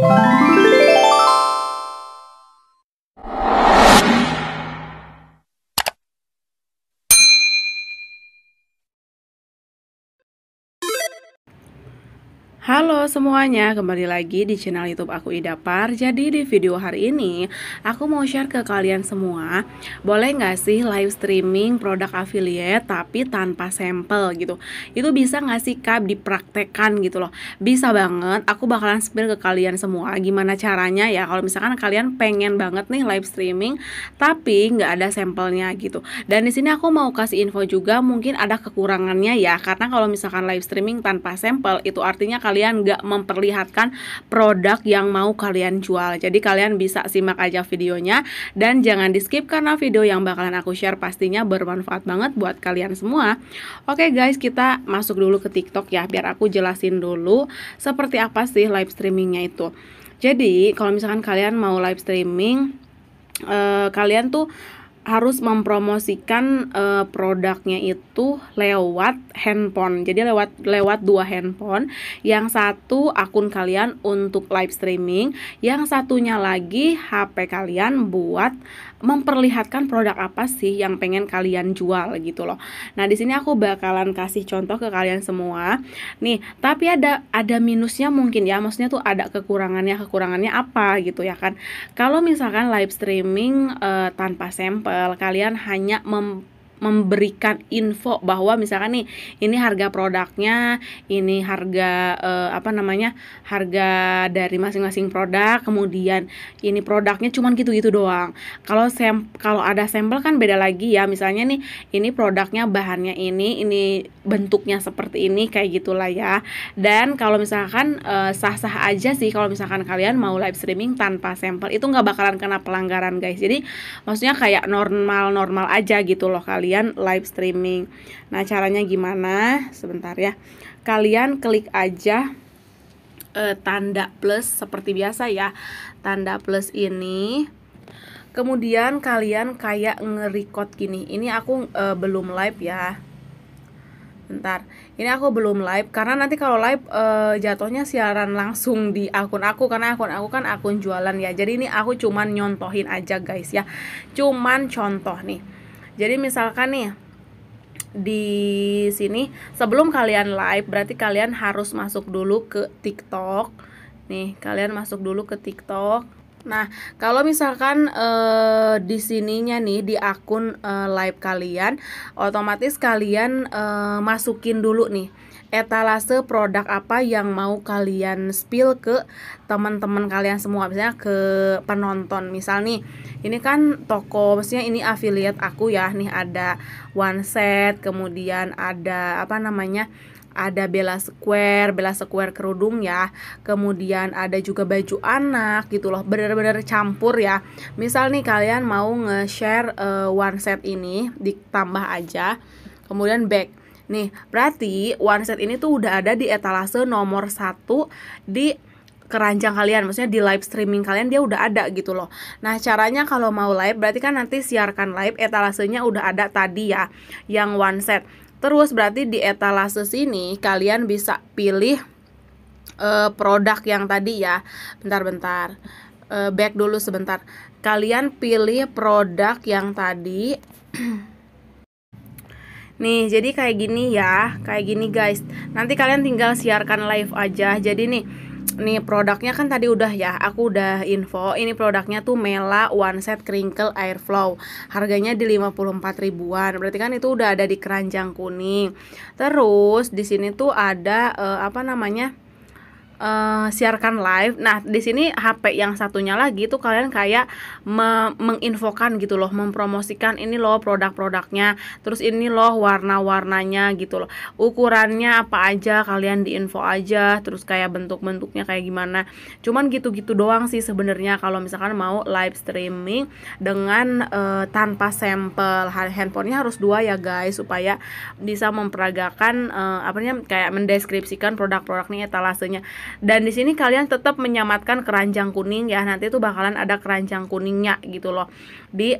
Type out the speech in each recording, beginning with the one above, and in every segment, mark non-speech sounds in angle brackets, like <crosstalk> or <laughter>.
Bye. Halo semuanya, kembali lagi di channel YouTube aku ida par Jadi di video hari ini aku mau share ke kalian semua, boleh nggak sih live streaming produk affiliate tapi tanpa sampel gitu? Itu bisa nggak sih kak dipraktekan gitu loh? Bisa banget. Aku bakalan spill ke kalian semua gimana caranya ya kalau misalkan kalian pengen banget nih live streaming tapi nggak ada sampelnya gitu. Dan di sini aku mau kasih info juga mungkin ada kekurangannya ya karena kalau misalkan live streaming tanpa sampel itu artinya kalian gak memperlihatkan produk yang mau kalian jual jadi kalian bisa simak aja videonya dan jangan di skip karena video yang bakalan aku share pastinya bermanfaat banget buat kalian semua oke guys kita masuk dulu ke tiktok ya biar aku jelasin dulu seperti apa sih live streamingnya itu jadi kalau misalkan kalian mau live streaming eh, kalian tuh harus mempromosikan uh, produknya itu lewat handphone. Jadi lewat lewat dua handphone. Yang satu akun kalian untuk live streaming, yang satunya lagi HP kalian buat memperlihatkan produk apa sih yang pengen kalian jual gitu loh. Nah, di sini aku bakalan kasih contoh ke kalian semua. Nih, tapi ada ada minusnya mungkin ya. Maksudnya tuh ada kekurangannya. Kekurangannya apa gitu ya kan. Kalau misalkan live streaming uh, tanpa sampel Eh, kalian hanya mem memberikan info bahwa misalkan nih ini harga produknya, ini harga uh, apa namanya? harga dari masing-masing produk, kemudian ini produknya cuman gitu-gitu doang. Kalau sem kalau ada sampel kan beda lagi ya. Misalnya nih ini produknya bahannya ini, ini bentuknya seperti ini kayak gitulah ya. Dan kalau misalkan eh, sah-sah aja sih kalau misalkan kalian mau live streaming tanpa sampel itu nggak bakalan kena pelanggaran guys. Jadi maksudnya kayak normal-normal aja gitu loh kalian kalian live streaming. Nah, caranya gimana? Sebentar ya. Kalian klik aja uh, tanda plus seperti biasa ya. Tanda plus ini kemudian kalian kayak nge-record gini. Ini aku uh, belum live ya. Bentar. Ini aku belum live karena nanti kalau live uh, jatuhnya siaran langsung di akun aku karena akun aku kan akun jualan ya. Jadi ini aku cuman nyontohin aja guys ya. Cuman contoh nih. Jadi misalkan nih di sini sebelum kalian live berarti kalian harus masuk dulu ke TikTok. Nih, kalian masuk dulu ke TikTok. Nah, kalau misalkan uh, di sininya nih di akun uh, live kalian, otomatis kalian uh, masukin dulu nih etalase produk apa yang mau kalian spill ke teman-teman kalian semua misalnya ke penonton misal nih ini kan toko maksudnya ini affiliate aku ya nih ada one set kemudian ada apa namanya ada Bella Square, Bella Square kerudung ya. Kemudian ada juga baju anak gitu loh. Bener-bener campur ya. Misal nih kalian mau nge-share uh, one set ini ditambah aja. Kemudian bag Nih, berarti one set ini tuh udah ada di etalase nomor satu di keranjang kalian, maksudnya di live streaming kalian dia udah ada gitu loh. Nah, caranya kalau mau live berarti kan nanti siarkan live etalasenya udah ada tadi ya yang one set. Terus berarti di etalase sini kalian bisa pilih uh, produk yang tadi ya. Bentar-bentar. Uh, eh, back dulu sebentar. Kalian pilih produk yang tadi <clears throat> Nih, jadi kayak gini ya, kayak gini guys. Nanti kalian tinggal siarkan live aja. Jadi nih, nih produknya kan tadi udah ya aku udah info ini produknya tuh Mela One Set Crinkle Airflow harganya di 54 ribuan berarti kan itu udah ada di keranjang kuning terus di sini tuh ada uh, apa namanya uh, siarkan live. Nah, di sini HP yang satunya lagi itu kalian kayak me menginfokan gitu loh, mempromosikan ini loh produk-produknya, terus ini loh warna-warnanya gitu loh. Ukurannya apa aja kalian diinfo aja, terus kayak bentuk-bentuknya kayak gimana. Cuman gitu-gitu doang sih sebenarnya kalau misalkan mau live streaming dengan uh, tanpa sampel. Handphonenya harus dua ya guys supaya bisa memperagakan uh, apa namanya kayak mendeskripsikan produk-produknya etalasenya dan di sini kalian tetap menyamatkan keranjang kuning ya nanti itu bakalan ada keranjang kuningnya gitu loh di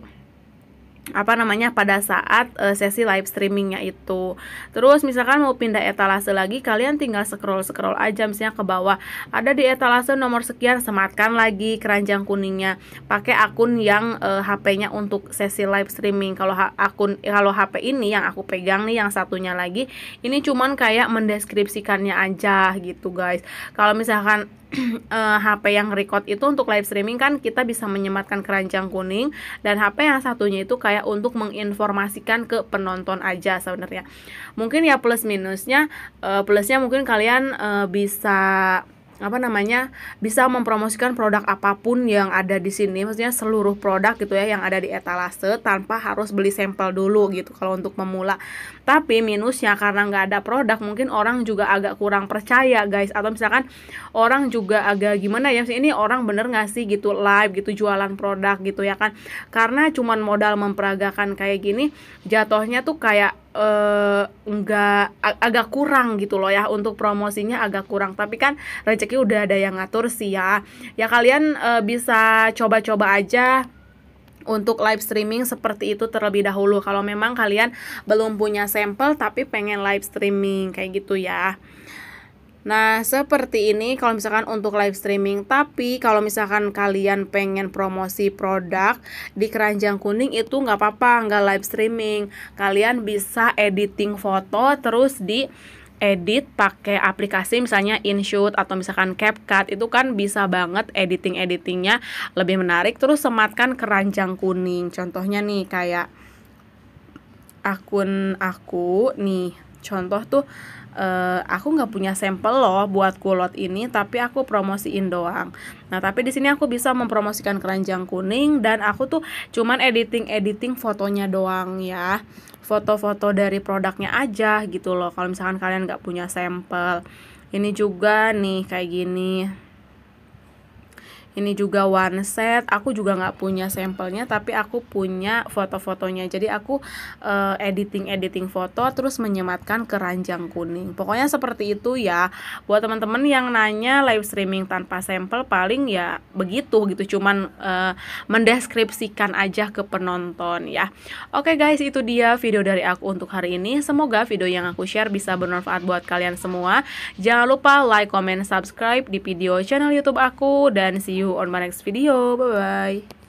apa namanya pada saat uh, sesi live streamingnya itu terus misalkan mau pindah etalase lagi kalian tinggal scroll scroll aja misalnya ke bawah ada di etalase nomor sekian sematkan lagi keranjang kuningnya pakai akun yang uh, eh, HP-nya untuk sesi live streaming kalau akun eh, kalau HP ini yang aku pegang nih yang satunya lagi ini cuman kayak mendeskripsikannya aja gitu guys kalau misalkan uh, <clears throat> eh, HP yang record itu untuk live streaming kan kita bisa menyematkan keranjang kuning dan HP yang satunya itu kayak untuk menginformasikan ke penonton aja sebenarnya. Mungkin ya plus minusnya uh, plusnya mungkin kalian uh, bisa apa namanya bisa mempromosikan produk apapun yang ada di sini maksudnya seluruh produk gitu ya yang ada di etalase tanpa harus beli sampel dulu gitu kalau untuk pemula tapi minusnya karena nggak ada produk mungkin orang juga agak kurang percaya guys atau misalkan orang juga agak gimana ya ini orang bener nggak sih gitu live gitu jualan produk gitu ya kan karena cuman modal memperagakan kayak gini jatuhnya tuh kayak Uh, enggak agak kurang gitu loh ya untuk promosinya agak kurang tapi kan rezeki udah ada yang ngatur sih ya ya kalian uh, bisa coba-coba aja untuk live streaming seperti itu terlebih dahulu kalau memang kalian belum punya sampel tapi pengen live streaming kayak gitu ya Nah, seperti ini kalau misalkan untuk live streaming, tapi kalau misalkan kalian pengen promosi produk di keranjang kuning itu nggak apa-apa, nggak live streaming. Kalian bisa editing foto terus di edit pakai aplikasi misalnya InShoot atau misalkan CapCut itu kan bisa banget editing-editingnya lebih menarik terus sematkan keranjang kuning contohnya nih kayak akun aku nih contoh tuh uh, aku nggak punya sampel loh buat kulot ini tapi aku promosiin doang nah tapi di sini aku bisa mempromosikan keranjang kuning dan aku tuh cuman editing editing fotonya doang ya foto-foto dari produknya aja gitu loh kalau misalkan kalian nggak punya sampel ini juga nih kayak gini ini juga one set aku juga nggak punya sampelnya tapi aku punya foto-fotonya jadi aku uh, eh, editing editing foto terus menyematkan keranjang kuning pokoknya seperti itu ya buat teman-teman yang nanya live streaming tanpa sampel paling ya begitu gitu cuman uh, mendeskripsikan aja ke penonton ya oke okay guys itu dia video dari aku untuk hari ini semoga video yang aku share bisa bermanfaat buat kalian semua jangan lupa like comment subscribe di video channel youtube aku dan see you on my next video. Bye-bye.